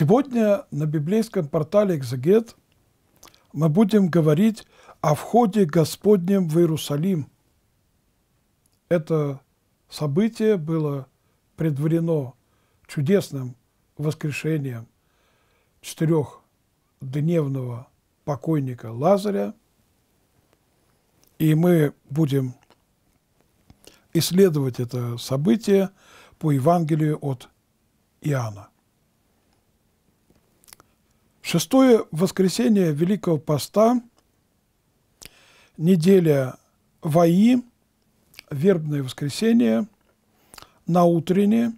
Сегодня на библейском портале «Экзегет» мы будем говорить о входе Господнем в Иерусалим. Это событие было предварено чудесным воскрешением четырехдневного покойника Лазаря. И мы будем исследовать это событие по Евангелию от Иоанна. Шестое воскресенье Великого Поста, неделя Ваи, вербное воскресенье, на утренне,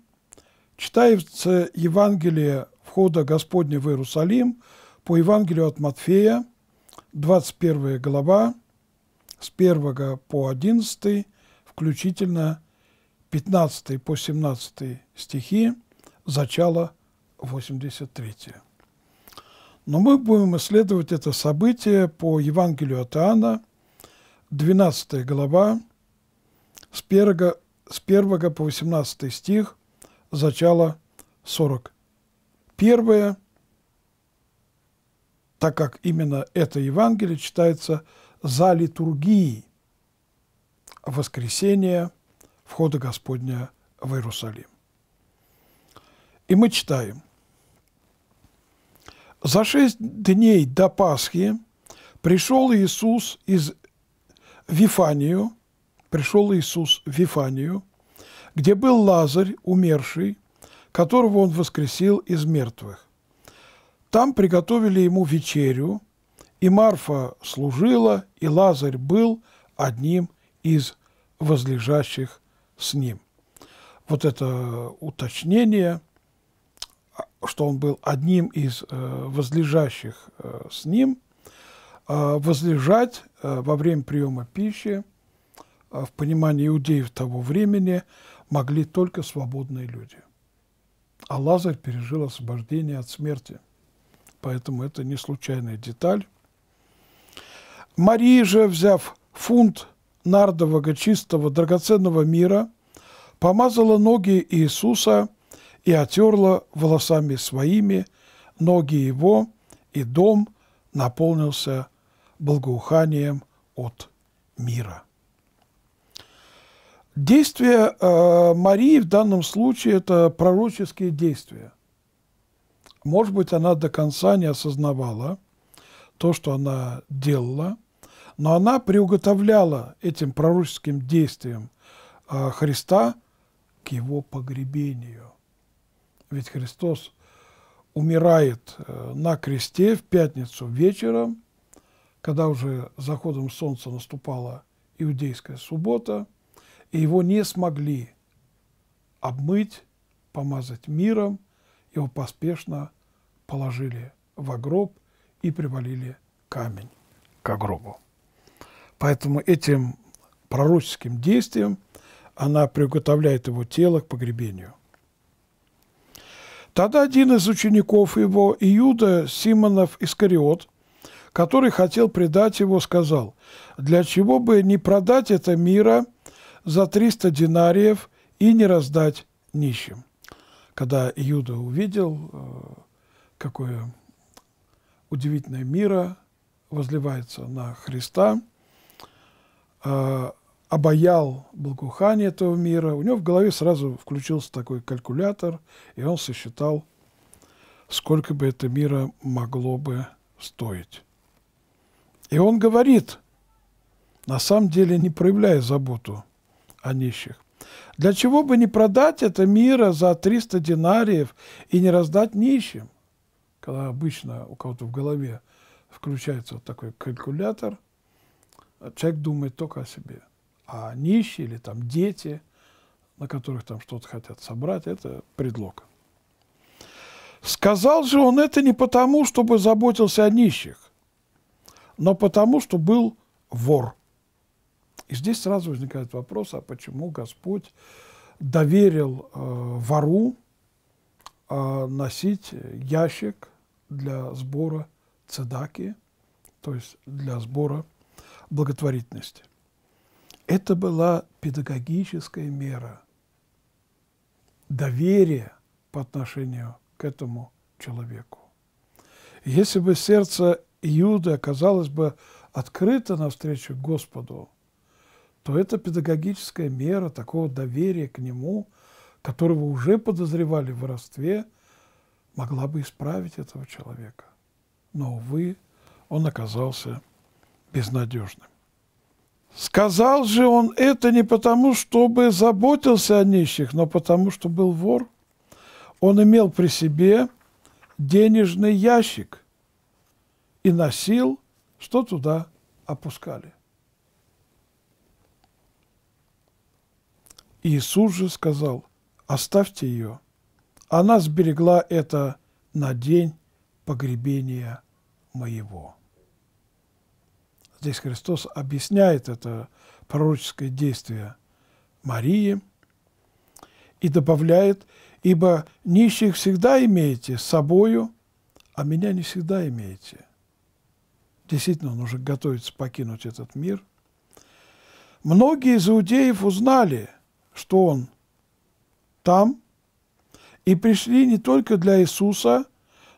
читается Евангелие входа Господня в Иерусалим по Евангелию от Матфея, 21 глава, с 1 по 11, включительно 15 по 17 стихи, зачало 83. Но мы будем исследовать это событие по Евангелию от Иоанна, 12 глава, с 1, с 1 по 18 стих, зачало 41, так как именно это Евангелие читается за литургией воскресения входа Господня в Иерусалим. И мы читаем – за шесть дней до Пасхи пришел Иисус из Вифанию, пришел Иисус в Вифанию, где был Лазарь, умерший, которого он воскресил из мертвых. Там приготовили ему вечерю, и Марфа служила, и Лазарь был одним из возлежащих с ним. Вот это уточнение – что он был одним из э, возлежащих э, с ним, э, возлежать во время приема пищи, в понимании иудеев того времени, могли только свободные люди. А Лазарь пережил освобождение от смерти. Поэтому это не случайная деталь. Мария же, взяв фунт нардового чистого драгоценного мира, помазала ноги Иисуса – и отерла волосами своими ноги его, и дом наполнился благоуханием от мира. Действие э, Марии в данном случае – это пророческие действия. Может быть, она до конца не осознавала то, что она делала, но она приуготовляла этим пророческим действием э, Христа к его погребению – ведь Христос умирает э, на кресте в пятницу вечером, когда уже заходом солнца наступала иудейская суббота, и его не смогли обмыть, помазать миром, его поспешно положили в гроб и привалили камень к гробу. Поэтому этим пророческим действием она приготовляет его тело к погребению. Тогда один из учеников его, Иуда Симонов Искариот, который хотел предать его, сказал, «Для чего бы не продать это мира за 300 динариев и не раздать нищим?» Когда Иуда увидел, э, какое удивительное мира возливается на Христа, э, обаял благоухание этого мира, у него в голове сразу включился такой калькулятор, и он сосчитал, сколько бы это мира могло бы стоить. И он говорит, на самом деле не проявляя заботу о нищих, для чего бы не продать это мира за 300 динариев и не раздать нищим? Когда обычно у кого-то в голове включается вот такой калькулятор, человек думает только о себе – а нищие или там дети, на которых там что-то хотят собрать, это предлог. Сказал же он это не потому, чтобы заботился о нищих, но потому, что был вор. И здесь сразу возникает вопрос, а почему Господь доверил э, вору э, носить ящик для сбора цедаки, то есть для сбора благотворительности. Это была педагогическая мера доверия по отношению к этому человеку. Если бы сердце Иуды оказалось бы открыто навстречу Господу, то это педагогическая мера такого доверия к Нему, которого уже подозревали в воровстве, могла бы исправить этого человека. Но, увы, он оказался безнадежным. Сказал же он это не потому, чтобы заботился о нищих, но потому, что был вор. Он имел при себе денежный ящик и носил, что туда опускали. Иисус же сказал, оставьте ее. Она сберегла это на день погребения моего. Здесь Христос объясняет это пророческое действие Марии и добавляет, «Ибо нищих всегда имеете с собою, а меня не всегда имеете». Действительно, он уже готовится покинуть этот мир. Многие из иудеев узнали, что он там, и пришли не только для Иисуса,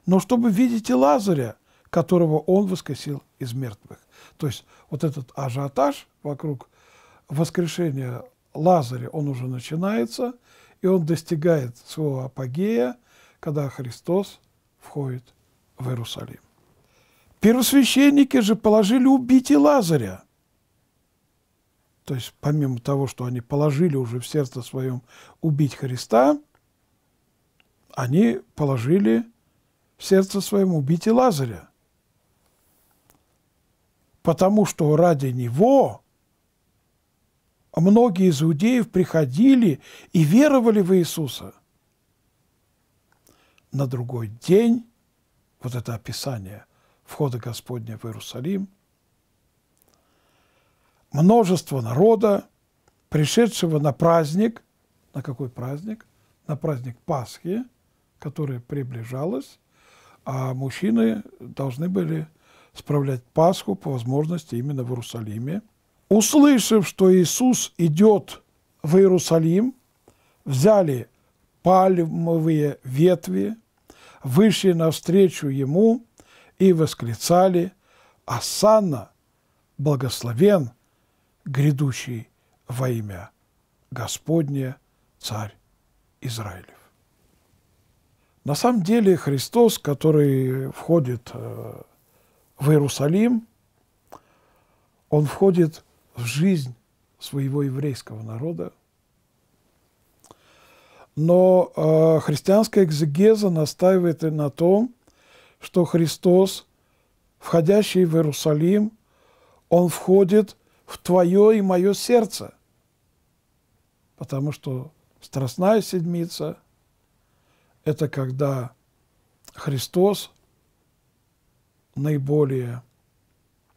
но чтобы видеть и Лазаря, которого он воскресил из мертвых. То есть вот этот ажиотаж вокруг воскрешения Лазаря, он уже начинается, и он достигает своего апогея, когда Христос входит в Иерусалим. Первосвященники же положили убить и Лазаря. То есть помимо того, что они положили уже в сердце своем убить Христа, они положили в сердце своем убить и Лазаря потому что ради него многие из иудеев приходили и веровали в Иисуса. На другой день, вот это описание входа Господня в Иерусалим, множество народа, пришедшего на праздник, на какой праздник? На праздник Пасхи, который приближалось, а мужчины должны были справлять Пасху по возможности именно в Иерусалиме. Услышав, что Иисус идет в Иерусалим, взяли пальмовые ветви, вышли навстречу Ему и восклицали «Асанна, благословен, грядущий во имя Господне, Царь Израилев». На самом деле Христос, который входит э, в Иерусалим, он входит в жизнь своего еврейского народа. Но э, христианская экзегеза настаивает и на том, что Христос, входящий в Иерусалим, он входит в твое и мое сердце, потому что Страстная седмица – это когда Христос наиболее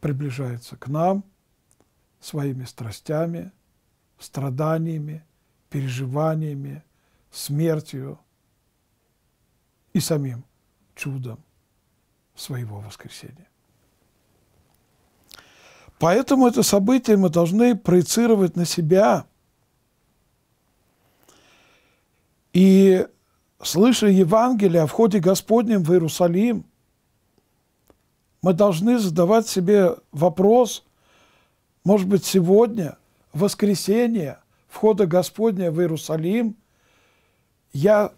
приближается к нам своими страстями, страданиями, переживаниями, смертью и самим чудом своего воскресения. Поэтому это событие мы должны проецировать на себя и, слыша Евангелие о входе Господнем в Иерусалим – мы должны задавать себе вопрос, может быть, сегодня, воскресенье, входа Господня в Иерусалим, я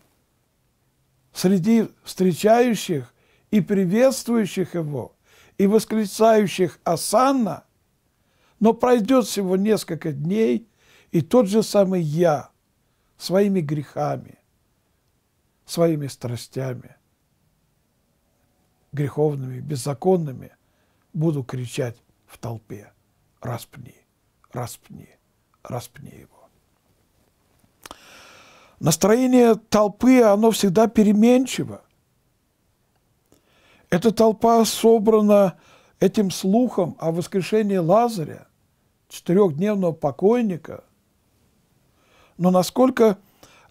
среди встречающих и приветствующих его, и восклицающих «Асанна», но пройдет всего несколько дней, и тот же самый я своими грехами, своими страстями, греховными, беззаконными, буду кричать в толпе «Распни, распни, распни его». Настроение толпы, оно всегда переменчиво. Эта толпа собрана этим слухом о воскрешении Лазаря, четырехдневного покойника. Но насколько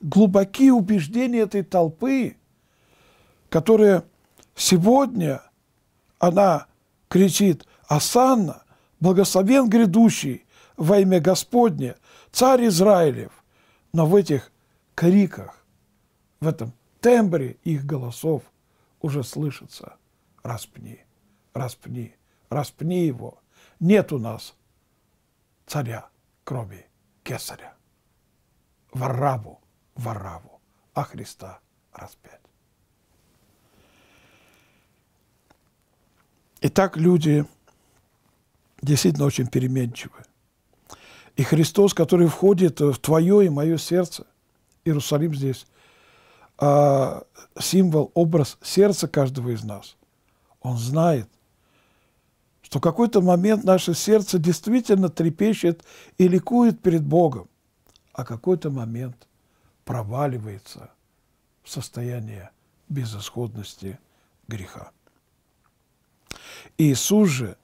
глубоки убеждения этой толпы, которые – Сегодня она кричит «Асанна, благословен грядущий во имя Господне, царь Израилев». Но в этих криках, в этом тембре их голосов уже слышится «Распни, распни, распни его, нет у нас царя, кроме кесаря». Варраву, Варраву, а Христа распять. И так люди действительно очень переменчивы. И Христос, который входит в твое и мое сердце, Иерусалим здесь, а, символ, образ сердца каждого из нас, он знает, что в какой-то момент наше сердце действительно трепещет и ликует перед Богом, а какой-то момент проваливается в состояние безысходности греха. Иисус же,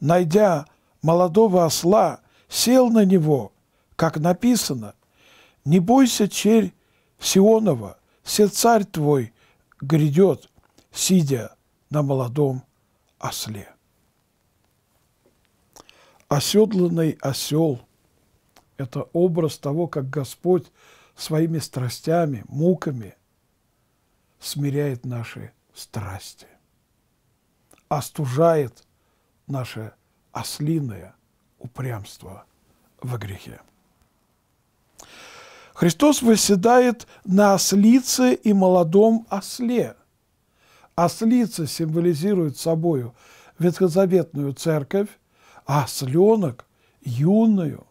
найдя молодого осла, сел на него, как написано, «Не бойся, черь Сионова, все царь твой грядет, сидя на молодом осле». Оседланный осел – это образ того, как Господь своими страстями, муками смиряет наши страсти остужает наше ослиное упрямство во грехе. Христос восседает на ослице и молодом осле. Ослица символизирует собою ветхозаветную церковь, а осленок – юную,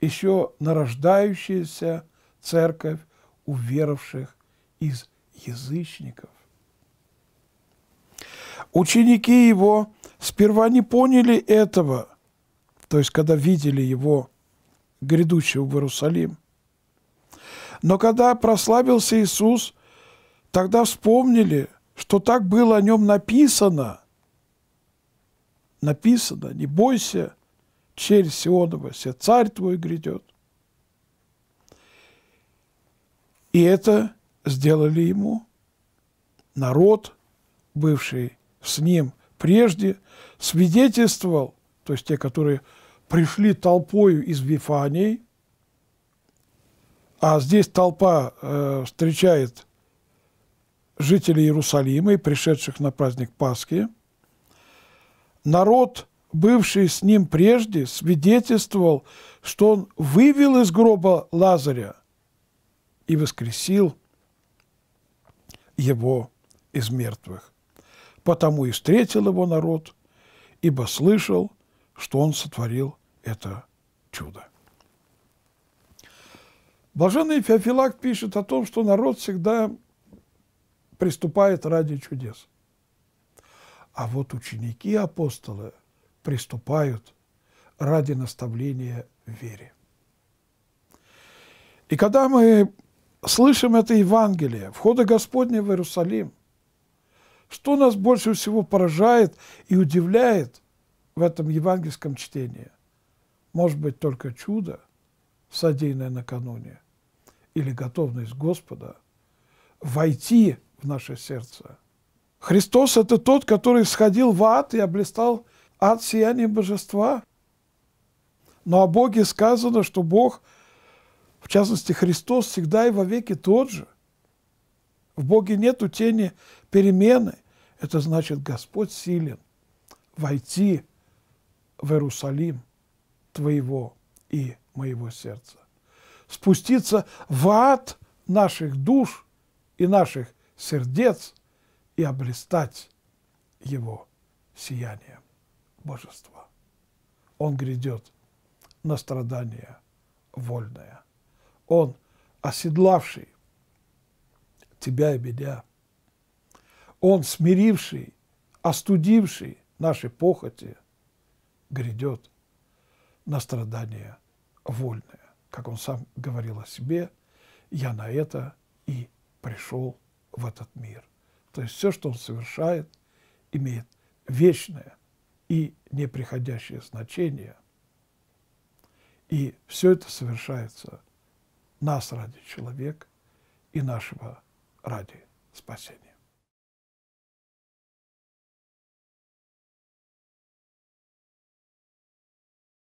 еще нарождающуюся церковь уверовавших из язычников. Ученики его сперва не поняли этого, то есть когда видели его грядущего в Иерусалим. Но когда прославился Иисус, тогда вспомнили, что так было о нем написано. Написано, не бойся, через Сионова, все царь твой грядет. И это сделали ему народ, бывший с ним прежде, свидетельствовал, то есть те, которые пришли толпою из Вифании, а здесь толпа э, встречает жителей Иерусалима и пришедших на праздник Пасхи. Народ, бывший с ним прежде, свидетельствовал, что он вывел из гроба Лазаря и воскресил его из мертвых потому и встретил его народ, ибо слышал, что он сотворил это чудо. Блаженный Феофилакт пишет о том, что народ всегда приступает ради чудес. А вот ученики апостола приступают ради наставления в вере. И когда мы слышим это Евангелие, входа Господня в Иерусалим, что нас больше всего поражает и удивляет в этом евангельском чтении? Может быть, только чудо, содеянное накануне, или готовность Господа войти в наше сердце. Христос – это тот, который сходил в ад и облистал ад сиянием божества. Но о Боге сказано, что Бог, в частности Христос, всегда и вовеки тот же – в Боге нету тени перемены. Это значит, Господь силен войти в Иерусалим твоего и моего сердца. Спуститься в ад наших душ и наших сердец и облистать его сиянием божества. Он грядет на страдания вольное. Он, оседлавший тебя и меня. Он, смиривший, остудивший наши похоти, грядет на страдания вольные. Как он сам говорил о себе, я на это и пришел в этот мир. То есть все, что он совершает, имеет вечное и неприходящее значение. И все это совершается нас ради человека и нашего ради спасения.